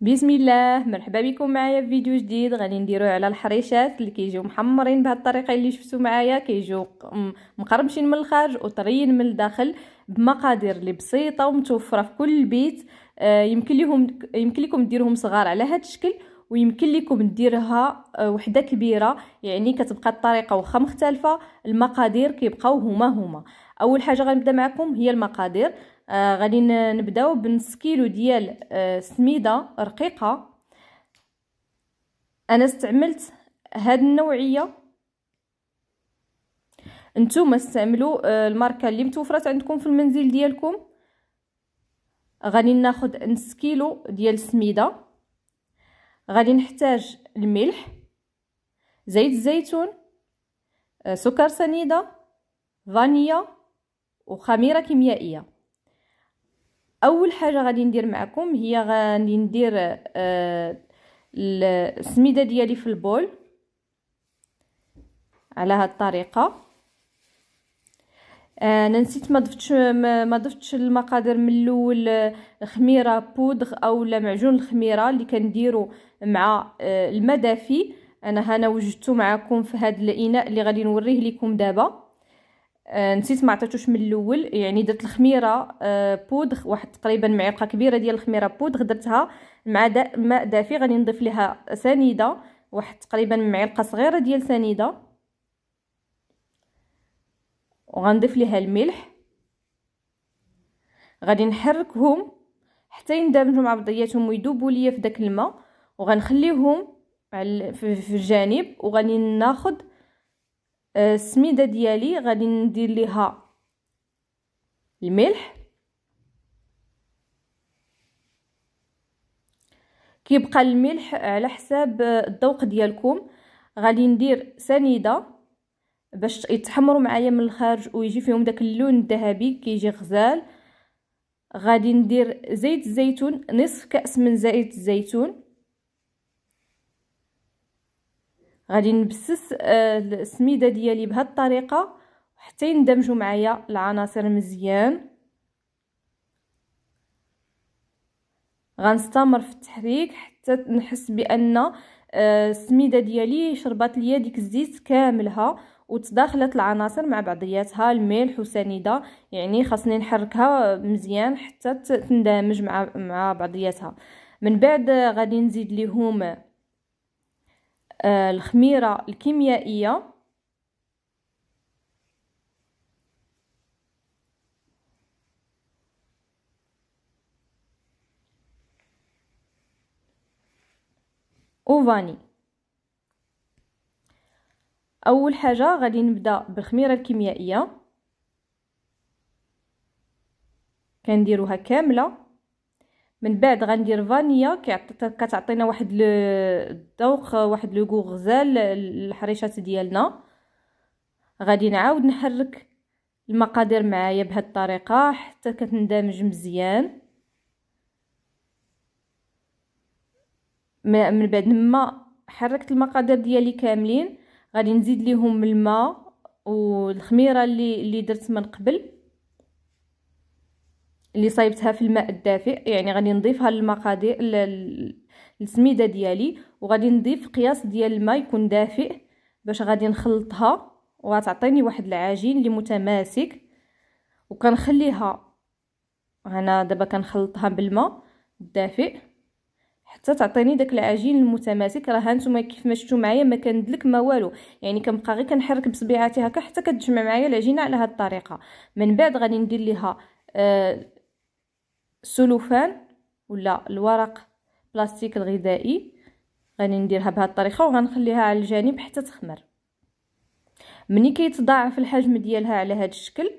بسم الله مرحبا بكم معايا في فيديو جديد غادي نديروه على الحريشات اللي كيجيو محمرين بهذه الطريقه اللي شفتوا معايا كيجيو مقرمشين من الخارج وطريين من الداخل بمقادير اللي بسيطه ومتوفره في كل بيت آه، يمكن لهم يمكن لكم ديروهم صغار على هذا الشكل ويمكن لكم ديرها آه، وحده كبيره يعني كتبقى الطريقه واخا مختلفه المقادير كيبقاو هما هما اول حاجه غنبدا معكم هي المقادير آه غادي نبداو بنص كيلو ديال السميده سميده رقيقه انا استعملت هاد النوعيه نتوما استعملوا آه، الماركه اللي متوفرات عندكم في المنزل ديالكم غادي ناخذ نص كيلو ديال السميده غادي نحتاج الملح زيت الزيتون آه، سكر سنيده فانيا وخميره كيميائيه اول حاجه غادي ندير معكم هي غادي ندير آه السميده ديالي في البول على هاد الطريقه آه، انا نسيت ما ضفتش ما ضفتش المقادير من الاول آه، خميره بودغ اولا معجون الخميره اللي كنديرو مع آه، المدافي انا هنا وجدته معكم في هذا الاناء اللي غادي نوريه لكم دابا آه، نسيت ما عطيتوش من الاول يعني درت الخميره آه، بودغ واحد تقريبا معلقه كبيره ديال الخميره بودغ درتها مع دا ماء دافي غادي نضيف لها سنيده واحد تقريبا معلقه صغيره ديال سنيده وغنضيف لها الملح غادي نحركهم حتى يندمجوا مع بعضياتهم ويذوبوا ليا في داك الماء وغنخليهم في الجانب وغادي ناخذ السميده آه، ديالي غادي ندير ليها الملح كيبقى الملح على حساب الذوق ديالكم غادي ندير سنيده باش يتحمروا معايا من الخارج ويجي فيهم داك اللون الذهبي كيجي غزال غادي ندير زيت الزيتون نصف كاس من زيت الزيتون غادي نبسس آه، السميده ديالي بهذه الطريقه حتى يندمجوا معايا العناصر مزيان غنستمر في التحريك حتى نحس بان آه، السميده ديالي شربات ليا ديك الزيت كاملها وتداخلت العناصر مع بعضياتها الملح وسنيده يعني خاصني نحركها مزيان حتى تندمج مع مع بعضياتها من بعد آه، غادي نزيد ليهم آه، الخميرة الكيميائية وفاني اول حاجه غادي نبدا بالخميره الكيميائيه كنديروها كامله من بعد غندير فانيا كتعطينا واحد الذوق واحد لو غزال للحريشات ديالنا غادي نعاود نحرك المقادير معايا بهاد الطريقه حتى كتندمج مزيان من بعد ما حركت المقادير ديالي كاملين غادي نزيد ليهم الماء والخميره اللي اللي درت من قبل اللي صايبتها في الماء الدافئ يعني غادي نضيفها للمقادير للسميده ديالي وغادي نضيف قياس ديال الماء يكون دافئ باش غادي نخلطها وغتعطيني واحد العجين اللي متماسك وكنخليها انا دابا كنخلطها بالماء الدافئ حتى تعطيني داك العجين المتماسك راه هانتوما كيف ما شفتوا معايا ما كندلك ما والو يعني كنبقى غير كنحرك بصبيعاتي هكا حتى كتجمع معايا العجينه على هذه الطريقه من بعد غادي ندير ليها آه السلوفان ولا الورق بلاستيك الغذائي غادي نديرها بهذه الطريقه وغنخليها على الجانب حتى تخمر ملي كيتضاعف الحجم ديالها على هذا الشكل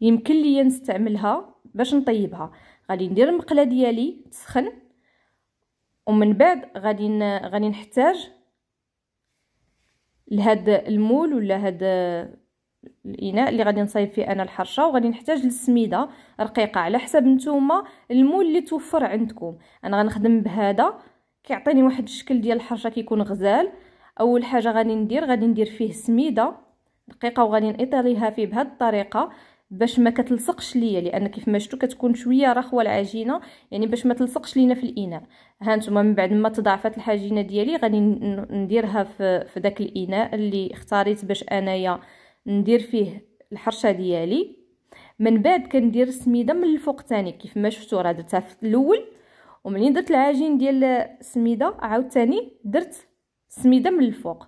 يمكن لي نستعملها باش نطيبها غادي ندير المقله ديالي تسخن ومن بعد غادي غادي نحتاج لهاد المول ولا هاد الاناء اللي غادي نصايب فيه انا الحرشه وغادي نحتاج للسميده رقيقه على حسب نتوما المول اللي توفر عندكم انا غنخدم بهذا كيعطيني واحد الشكل ديال الحرشه كيكون غزال اول حاجه غادي ندير غادي ندير فيه سميده رقيقه وغادي نايطاليها فيه بهذه الطريقه باش ما كتلصقش ليا لان كيف ما شفتوا كتكون شويه رخوه العجينه يعني باش ما تلصقش لينا في الاناء ها نتوما من بعد ما تضاعفت العجينه ديالي غادي نديرها في في داك الاناء اللي اختاريت باش انايا ندير فيه الحرشه ديالي من بعد كندير السميده من الفوق تاني كيف ما شفتوا راه درتها في الاول ومنين درت العجين ديال السميده عاوتاني درت السميده من الفوق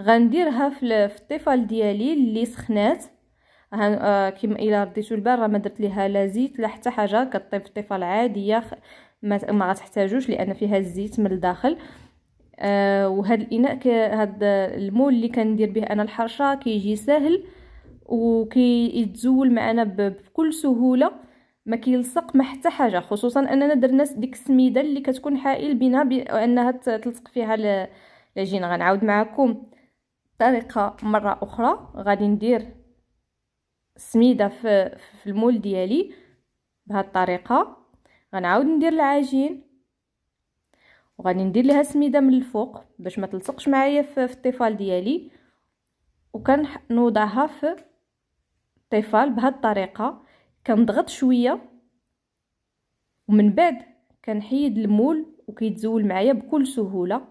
غنديرها في الطفال ديالي اللي سخنات آه كيما الا رديتو البال راه ما درت ليها لا زيت لا حتى حاجه كطيب الطفال عاديه ما غتحتاجوش لان فيها الزيت من الداخل آه وهاد الاناء هاد المول اللي كندير به انا الحرشه كيجي سهل وكيتزول معنا بكل سهوله ما كيلصق ما حتى حاجه خصوصا اننا درنا ديك السميده اللي كتكون حائل بينها بانها تلصق فيها لاجين غنعاود معكم طريقه مره اخرى غادي ندير السميده في, المول ديالي بهاد الطريقه غنعاود ندير العجين وغادي ندير لها سميده من الفوق باش ما تلصقش معايا في الطفال ديالي وكنوضعها في الطفال بهاد الطريقه كنضغط شويه ومن بعد كنحيد المول وكيتزول معايا بكل سهوله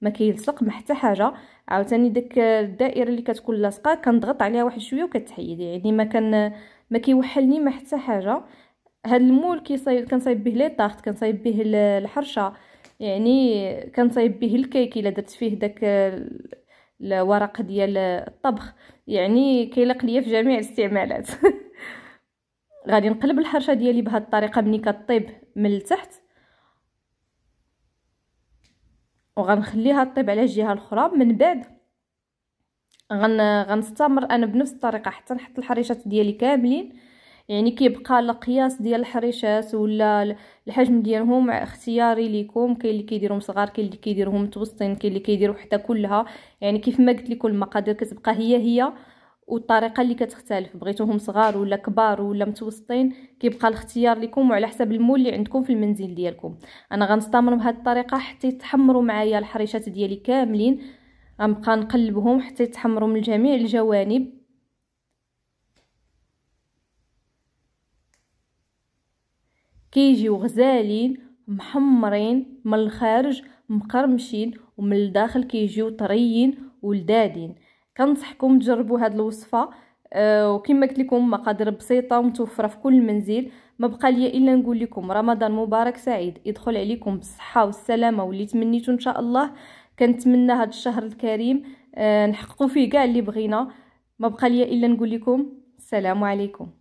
ما كيلصق ما حتى حاجه عاوتاني داك الدائره اللي كتكون لاصقه كنضغط عليها واحد شويه وكتحيد يعني ما كان ما كيوحلني ما حتى حاجه هاد المول كيصايب كنصايب به لي طاخت كنصايب به الحرشه يعني كنصايب به الكيك الا درت فيه داك الورق ديال الطبخ يعني كيلق ليا في جميع الاستعمالات غادي نقلب الحرشه ديالي بهاد الطريقه ملي كطيب من التحت وغنخليها طيب على الجهه الاخرى من بعد غن غنستمر انا بنفس الطريقه حتى نحط الحريشات ديالي كاملين يعني كيبقى القياس ديال الحريشات ولا الحجم ديالهم اختياري ليكم كاين اللي كيديرهم صغار كاين اللي كيديرهم متوسطين كاين اللي كيديرو حتى كلها يعني كيف ما قلت لكم المقادير كتبقى هي هي والطريقه اللي كتختلف بغيتوهم صغار ولا كبار ولا متوسطين كيبقى الاختيار لكم وعلى حسب المول اللي عندكم في المنزل ديالكم انا غنستمر بهذه الطريقه حتى يتحمروا معايا الحريشات ديالي كاملين غنبقى نقلبهم حتى يتحمروا من جميع الجوانب كيجيو غزالين محمرين من الخارج مقرمشين ومن الداخل كيجيو طريين ولدادين كنصحكم تجربوا هاد الوصفه أه وكما قلت لكم مقادير بسيطه ومتوفره في كل منزل ما بقى لي الا نقول لكم رمضان مبارك سعيد يدخل عليكم بالصحه والسلامه واللي تمنيتو ان شاء الله كنتمنى هذا الشهر الكريم أه نحققوا فيه كاع اللي بغينا ما بقى لي الا نقول لكم السلام عليكم